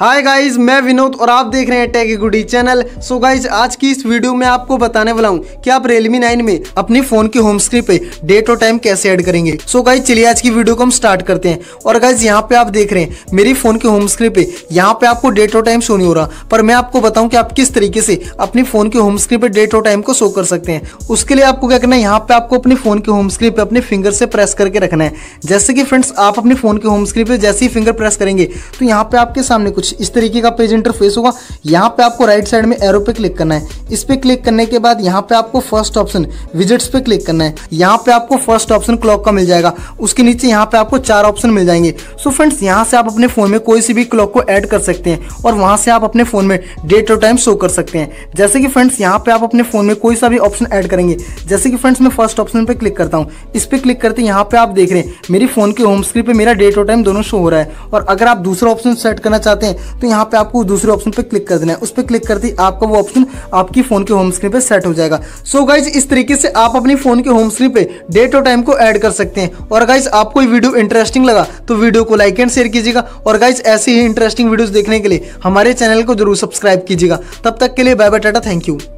hi guys मैं विनोद और आप देख रहे हैं tech goody channel so so guys आज की इस वीडियो में आपको बताने वाला हूँ कि आप रियलमी नाइन में अपने फोन की होम स्क्रीन पे डेट और टाइम कैसे ऐड करेंगे सो so चलिए आज की वीडियो को हम स्टार्ट करते हैं और गाइज यहाँ पे आप देख रहे हैं मेरे फोन की होम स्क्रीन पे यहाँ पे आपको डेट और टाइम शो नहीं हो रहा पर मैं आपको बताऊँ की आप किस तरीके से अपने फोन के होम स्क्रीन पे डेट और टाइम को शो कर सकते हैं उसके लिए आपको क्या करना है यहाँ पे आपको अपने फोन के होम स्क्रीन पे अपने फिंगर से प्रेस करके रखना है जैसे कि फ्रेंड्स आप अपने फोन के होम स्क्रीन पे जैसे ही फिंगर प्रेस करेंगे तो यहाँ पे आपके सामने कुछ कुछ इस तरीके का पेज इंटरफेस होगा यहाँ पे आपको राइट साइड में एरो पे क्लिक करना है इस पे क्लिक करने के बाद यहाँ पे आपको फर्स्ट ऑप्शन विजिट्स पे क्लिक करना है यहाँ पे आपको फर्स्ट ऑप्शन क्लॉक का मिल जाएगा उसके नीचे यहाँ पे आपको चार ऑप्शन मिल जाएंगे सो फ्रेंड्स यहाँ से आप अपने फोन में कोई सी भी क्लॉक को ऐड कर सकते हैं और वहां से आप अपने फोन में डेट और टाइम शो कर सकते हैं जैसे कि फ्रेंड्स यहाँ पे आप अपने फोन में कोई सा भी ऑप्शन एड करेंगे जैसे कि फ्रेंड्स मैं फर्स्ट ऑप्शन पे क्लिक करता हूँ इस पर क्लिक करते यहाँ पे आप देख रहे हैं मेरी फोन के होम स्क्रीन पे मेरा डेट और टाइम दोनों शो हो रहा है और अगर आप दूसरा ऑप्शन सेट करना चाहते हैं तो यहाँ पे आपको दूसरे ऑप्शन पे क्लिक कर देना है उस पर क्लिक करते ही आपका वो ऑप्शन आपकी फोन के होम स्क्रीन पे सेट हो जाएगा सो so गाइज इस तरीके से आप अपनी फोन के होम स्क्रीन पे डेट और टाइम को ऐड कर सकते हैं और गाइज आपको वीडियो इंटरेस्टिंग लगा तो वीडियो को लाइक एंड शेयर कीजिएगा और गाइज ऐसी ही इंटरेस्टिंग वीडियोज देखने के लिए हमारे चैनल को जरूर सब्सक्राइब कीजिएगा तब तक के लिए bye bye tata thank you